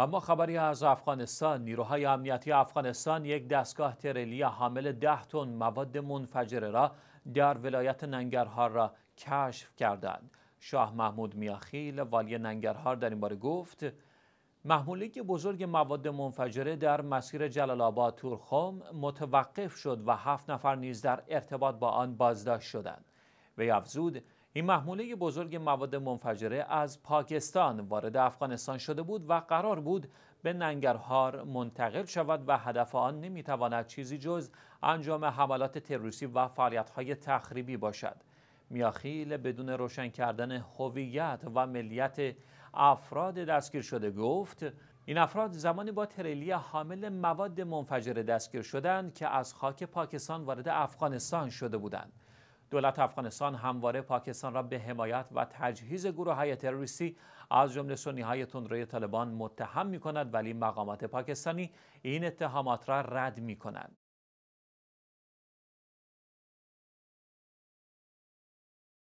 و ما خبری از افغانستان نیروهای امنیتی افغانستان یک دستگاه ترلی حامل ده تن مواد منفجره را در ولایت ننگرهار را کشف کردند شاه محمود میاخیل والی ننگرهار در این باره گفت محموله بزرگ مواد منفجره در مسیر جلال آباد تورخم متوقف شد و هفت نفر نیز در ارتباط با آن بازداشت شدند وی افزود این محموله بزرگ مواد منفجره از پاکستان وارد افغانستان شده بود و قرار بود به ننگرهار منتقل شود و هدف آن نمیتواند چیزی جز انجام حملات تروریستی و فعالیت‌های تخریبی باشد. میاخیل بدون روشن کردن هویت و ملیت افراد دستگیر شده گفت این افراد زمانی با تریلی حامل مواد منفجره دستگیر شدند که از خاک پاکستان وارد افغانستان شده بودند. دولت افغانستان همواره پاکستان را به حمایت و تجهیز گروه های تروریستی از جمله سنی های تندروی طالبان متهم می کند ولی مقامات پاکستانی این اتهامات را رد می کند.